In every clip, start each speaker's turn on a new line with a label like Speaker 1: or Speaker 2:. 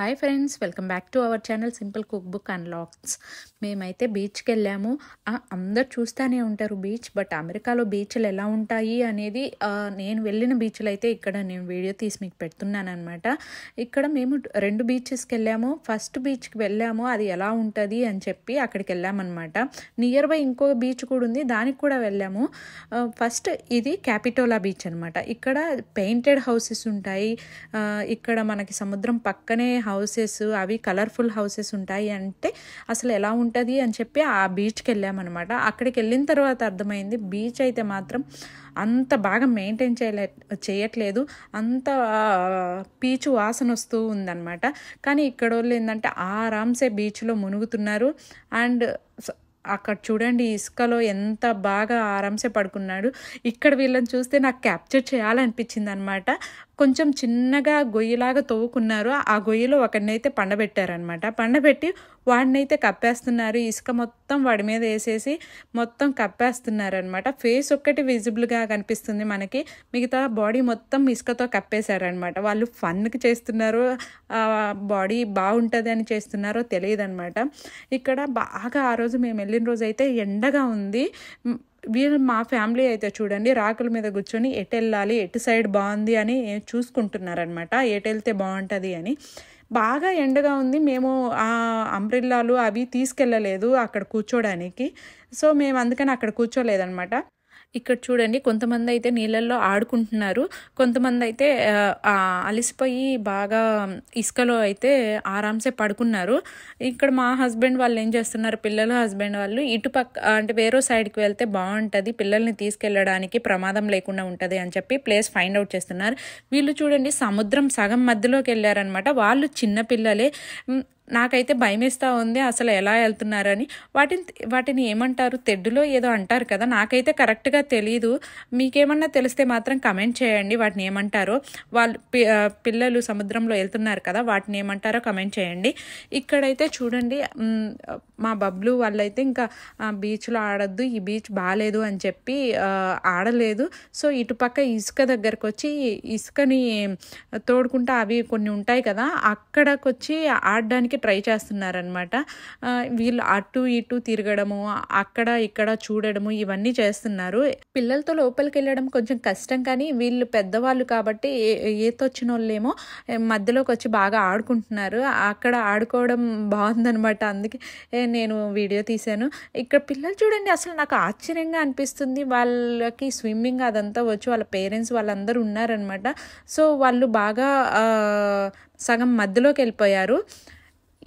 Speaker 1: hi friends welcome back to our channel simple cook book unlocks మేమైతే బీచ్కి వెళ్ళాము అందరు చూస్తూనే ఉంటారు బీచ్ బట్ అమెరికాలో బీచ్లు ఎలా ఉంటాయి అనేది నేను వెళ్ళిన బీచ్లు అయితే ఇక్కడ నేను వీడియో తీసి మీకు పెడుతున్నాను అనమాట ఇక్కడ మేము రెండు బీచెస్కి వెళ్ళాము ఫస్ట్ బీచ్కి వెళ్ళాము అది ఎలా ఉంటుంది అని చెప్పి అక్కడికి వెళ్ళామన్నమాట నియర్ బై ఇంకో బీచ్ కూడా ఉంది దానికి కూడా వెళ్ళాము ఫస్ట్ ఇది క్యాపిటోలా బీచ్ అనమాట ఇక్కడ పెయింటెడ్ హౌసెస్ ఉంటాయి ఇక్కడ మనకి సముద్రం పక్కనే హౌసెస్ అవి కలర్ఫుల్ హౌసెస్ ఉంటాయి అంటే అసలు ఎలా ఉంటుంది అని చెప్పి ఆ బీచ్కి వెళ్ళామన్నమాట అక్కడికి వెళ్ళిన తర్వాత అర్థమైంది బీచ్ అయితే మాత్రం అంత బాగా మెయింటైన్ చేయలే చేయట్లేదు అంత పీచు వాసన వస్తూ ఉందన్నమాట కానీ ఇక్కడ వాళ్ళు ఏంటంటే ఆరామ్సే బీచ్లో మునుగుతున్నారు అండ్ అక్కడ చూడండి ఇసుకలో ఎంత బాగా ఆరామ్సే పడుకున్నాడు ఇక్కడ వీళ్ళని చూస్తే నాకు క్యాప్చర్ చేయాలనిపించింది అనమాట కొంచెం చిన్నగా గొయ్యిలాగా తవ్వుకున్నారు ఆ గొయ్యిలో ఒకడినైతే పండబెట్టారనమాట పండబెట్టి వాడినైతే కప్పేస్తున్నారు ఇసుక మొత్తం వాడి మీద వేసేసి మొత్తం కప్పేస్తున్నారనమాట ఫేస్ ఒక్కటి విజిబుల్గా కనిపిస్తుంది మనకి మిగతా బాడీ మొత్తం ఇసుకతో కప్పేశారనమాట వాళ్ళు ఫన్కి చేస్తున్నారు బాడీ బాగుంటుంది అని చేస్తున్నారో తెలియదనమాట ఇక్కడ బాగా ఆ రోజు మేము వెళ్ళిన రోజు అయితే ఎండగా ఉంది వీళ్ళు మా ఫ్యామిలీ అయితే చూడండి రాకుల మీద కూర్చొని ఎటు వెళ్ళాలి ఎటు సైడ్ బాగుంది అని చూసుకుంటున్నారనమాట ఎటు వెళ్తే బాగుంటుంది అని బాగా ఎండగా ఉంది మేము ఆ అంబ్రిల్లాలు అవి తీసుకెళ్ళలేదు అక్కడ కూర్చోడానికి సో మేము అందుకని అక్కడ కూర్చోలేదనమాట ఇక్కడ చూడండి కొంతమంది అయితే నీళ్ళల్లో ఆడుకుంటున్నారు కొంతమంది అయితే అలసిపోయి బాగా ఇసుకలో అయితే ఆరాంసే పడుకున్నారు ఇక్కడ మా హస్బెండ్ వాళ్ళు ఏం చేస్తున్నారు పిల్లలు హస్బెండ్ వాళ్ళు ఇటుపక్క అంటే వేరే సైడ్కి వెళ్తే బాగుంటుంది పిల్లల్ని తీసుకెళ్ళడానికి ప్రమాదం లేకుండా ఉంటుంది అని చెప్పి ప్లేస్ ఫైండ్ అవుట్ చేస్తున్నారు వీళ్ళు చూడండి సముద్రం సగం మధ్యలోకి వెళ్ళారనమాట వాళ్ళు చిన్నపిల్లలే నాకైతే భయమేస్తూ ఉంది అసలు ఎలా వెళ్తున్నారని వాటిని వాటిని ఏమంటారు తెడ్డులో ఏదో అంటారు కదా నాకైతే కరెక్ట్గా తెలీదు మీకేమన్నా తెలిస్తే మాత్రం కమెంట్ చేయండి వాటిని ఏమంటారో వాళ్ళు పిల్లలు సముద్రంలో వెళ్తున్నారు కదా వాటిని ఏమంటారో కమెంట్ చేయండి ఇక్కడైతే చూడండి మా బబ్లు వాళ్ళైతే ఇంకా బీచ్లో ఆడద్దు ఈ బీచ్ బాగాలేదు అని చెప్పి ఆడలేదు సో ఇటుపక్క ఇసుక దగ్గరకు వచ్చి ఇసుకని తోడుకుంటా అవి కొన్ని ఉంటాయి కదా అక్కడకొచ్చి ఆడడానికి ట్రై చేస్తున్నారనమాట వీళ్ళు అటు ఇటు తిరగడము అక్కడ ఇక్కడ చూడడము ఇవన్నీ చేస్తున్నారు పిల్లలతో లోపలికి వెళ్ళడం కొంచెం కష్టం కానీ వీళ్ళు పెద్దవాళ్ళు కాబట్టి ఏ తొచ్చిన వాళ్ళేమో మధ్యలోకి వచ్చి బాగా ఆడుకుంటున్నారు అక్కడ ఆడుకోవడం బాగుందనమాట అందుకే నేను వీడియో తీశాను ఇక్కడ పిల్లలు చూడండి అసలు నాకు ఆశ్చర్యంగా అనిపిస్తుంది వాళ్ళకి స్విమ్మింగ్ అదంతా వచ్చి వాళ్ళ పేరెంట్స్ వాళ్ళందరూ ఉన్నారనమాట సో వాళ్ళు బాగా సగం మధ్యలోకి వెళ్ళిపోయారు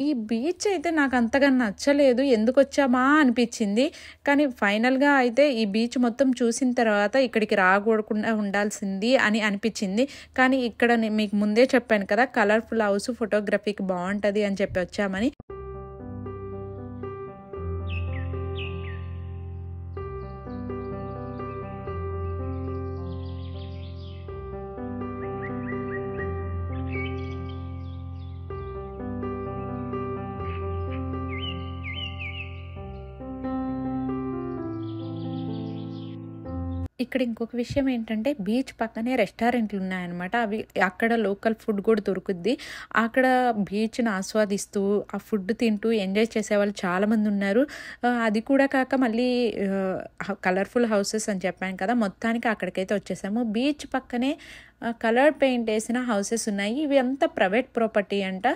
Speaker 1: ఈ బీచ్ అయితే నాకు అంతగా నచ్చలేదు ఎందుకు వచ్చామా అనిపించింది కానీ ఫైనల్గా అయితే ఈ బీచ్ మొత్తం చూసిన తర్వాత ఇక్కడికి రాకూడకుండా ఉండాల్సింది అని అనిపించింది కానీ ఇక్కడ మీకు ముందే చెప్పాను కదా కలర్ఫుల్ హౌస్ ఫోటోగ్రఫీకి బాగుంటుంది అని చెప్పి వచ్చామని ఇక్కడ ఇంకొక విషయం ఏంటంటే బీచ్ పక్కనే రెస్టారెంట్లు ఉన్నాయన్నమాట అవి అక్కడ లోకల్ ఫుడ్ కూడా దొరుకుద్ది అక్కడ బీచ్ను ఆస్వాదిస్తూ ఆ ఫుడ్ తింటూ ఎంజాయ్ చేసేవాళ్ళు చాలామంది ఉన్నారు అది కూడా కాక మళ్ళీ కలర్ఫుల్ హౌసెస్ అని చెప్పాను కదా మొత్తానికి అక్కడికైతే వచ్చేసాము బీచ్ పక్కనే కలర్ పెయింట్ వేసిన హౌసెస్ ఉన్నాయి ఇవి అంతా ప్రైవేట్ ప్రాపర్టీ అంట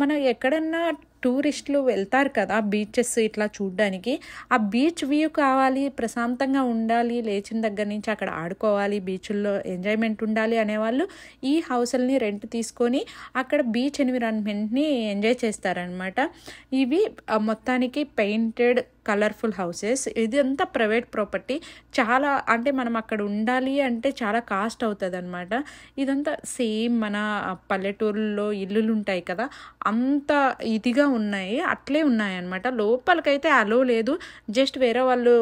Speaker 1: మనం ఎక్కడన్నా టూరిస్టులు వెళ్తారు కదా బీచెస్ ఇట్లా చూడడానికి ఆ బీచ్ వ్యూ కావాలి ప్రశాంతంగా ఉండాలి లేచిన దగ్గర నుంచి అక్కడ ఆడుకోవాలి బీచ్ల్లో ఎంజాయ్మెంట్ ఉండాలి అనేవాళ్ళు ఈ హౌసల్ని రెంట్ తీసుకొని అక్కడ బీచ్ ఎన్విరాన్మెంట్ని ఎంజాయ్ చేస్తారనమాట ఇవి మొత్తానికి పెయింటెడ్ కలర్ఫుల్ హౌసెస్ ఇదంతా ప్రైవేట్ ప్రాపర్టీ చాలా అంటే మనం అక్కడ ఉండాలి అంటే చాలా కాస్ట్ అవుతుంది అనమాట ఇదంతా సేమ్ మన పల్లెటూరులో ఇల్లులు ఉంటాయి కదా అంత ఇదిగా ఉన్నాయి అట్లే ఉన్నాయి అనమాట లోపలికైతే అలో లేదు జస్ట్ వేరే వాళ్ళు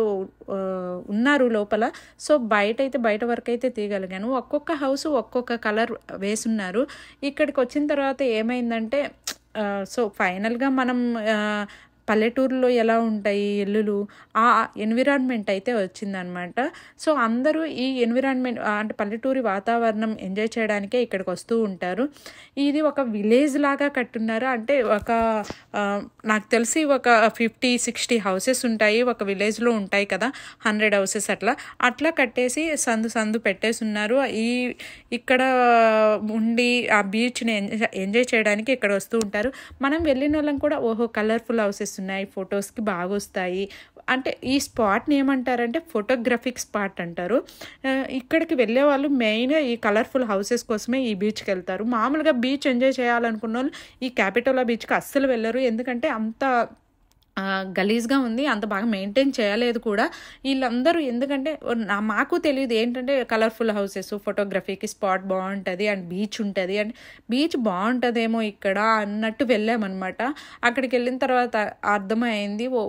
Speaker 1: ఉన్నారు లోపల సో బయట అయితే బయట వరకు అయితే తీయగలిగాను ఒక్కొక్క హౌస్ ఒక్కొక్క కలర్ వేసున్నారు ఇక్కడికి వచ్చిన తర్వాత ఏమైందంటే సో ఫైనల్గా మనం పల్లెటూరులో ఎలా ఉంటాయి ఇల్లులు ఆ ఎన్విరాన్మెంట్ అయితే వచ్చిందనమాట సో అందరూ ఈ ఎన్విరాన్మెంట్ అంటే పల్లెటూరి వాతావరణం ఎంజాయ్ చేయడానికే ఇక్కడికి వస్తూ ఉంటారు ఇది ఒక విలేజ్ లాగా కట్టున్నారు అంటే ఒక నాకు తెలిసి ఒక ఫిఫ్టీ సిక్స్టీ హౌసెస్ ఉంటాయి ఒక విలేజ్లో ఉంటాయి కదా హండ్రెడ్ హౌసెస్ అట్లా అట్లా కట్టేసి సందు సందు పెట్టేసి ఉన్నారు ఈ ఇక్కడ ఉండి ఆ బీచ్ని ఎంజాయ్ చేయడానికి ఇక్కడ వస్తూ ఉంటారు మనం వెళ్ళిన వాళ్ళం కూడా ఓహో కలర్ఫుల్ హౌసెస్ కనిపిస్తున్నాయి ఫొటోస్కి బాగా వస్తాయి అంటే ఈ స్పాట్ని ఏమంటారంటే ఫోటోగ్రఫిక్ స్పాట్ అంటారు ఇక్కడికి వెళ్ళే వాళ్ళు మెయిన్గా ఈ కలర్ఫుల్ హౌసెస్ కోసమే ఈ బీచ్కి వెళ్తారు మామూలుగా బీచ్ ఎంజాయ్ చేయాలనుకున్న వాళ్ళు ఈ క్యాపిటల్ ఆ బీచ్కి అస్సలు వెళ్ళరు ఎందుకంటే అంత గలీజ్గా ఉంది అంత బాగా మెయింటైన్ చేయలేదు కూడా వీళ్ళందరూ ఎందుకంటే నా మాకు తెలియదు ఏంటంటే కలర్ఫుల్ హౌసెస్ ఫోటోగ్రఫీకి స్పాట్ బాగుంటుంది అండ్ బీచ్ ఉంటుంది అండ్ బీచ్ బాగుంటుందేమో ఇక్కడ అన్నట్టు వెళ్ళామన్నమాట అక్కడికి వెళ్ళిన తర్వాత అర్థమైంది ఓ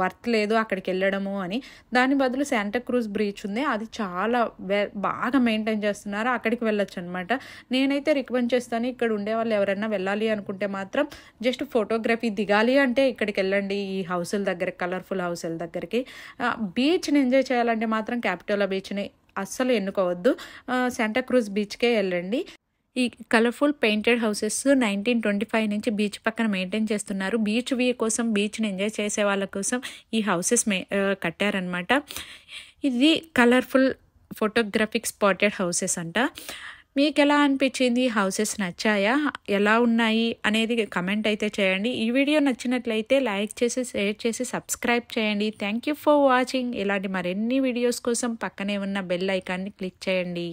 Speaker 1: వర్త్ లేదు అక్కడికి వెళ్ళడము అని దాని బదులు శాంటాక్రూజ్ బ్రిడ్జ్ ఉంది అది చాలా బాగా మెయింటైన్ చేస్తున్నారు అక్కడికి వెళ్ళొచ్చు అనమాట నేనైతే రికమెండ్ చేస్తాను ఇక్కడ ఉండే వాళ్ళు ఎవరైనా వెళ్ళాలి అనుకుంటే మాత్రం జస్ట్ ఫోటోగ్రఫీ దిగాలి అంటే ఇక్కడికి వెళ్ళండి ఈ హౌసుల దగ్గర కలర్ఫుల్ హౌసుల దగ్గరికి బీచ్ని ఎంజాయ్ చేయాలంటే మాత్రం క్యాపిటల్ బీచ్ని అస్సలు ఎన్నుకోవద్దు శాంటాక్రూజ్ బీచ్కే వెళ్ళండి ఈ colourful painted houses nineteen twenty five నుంచి బీచ్ పక్కన మెయింటైన్ చేస్తున్నారు బీచ్ వ్యూ కోసం బీచ్ని ఎంజాయ్ చేసే వాళ్ళ కోసం ఈ హౌసెస్ మే కట్టారనమాట ఇది కలర్ఫుల్ ఫోటోగ్రఫిక్ స్పాటెడ్ హౌసెస్ అంట మీకు ఎలా అనిపించింది హౌసెస్ నచ్చాయా ఎలా ఉన్నాయి అనేది కమెంట్ అయితే చేయండి ఈ వీడియో నచ్చినట్లయితే లైక్ చేసి షేర్ చేసి సబ్స్క్రైబ్ చేయండి థ్యాంక్ యూ ఫర్ వాచింగ్ ఇలాంటి మరిన్ని వీడియోస్ కోసం పక్కనే ఉన్న బెల్ ఐకాన్ని క్లిక్ చేయండి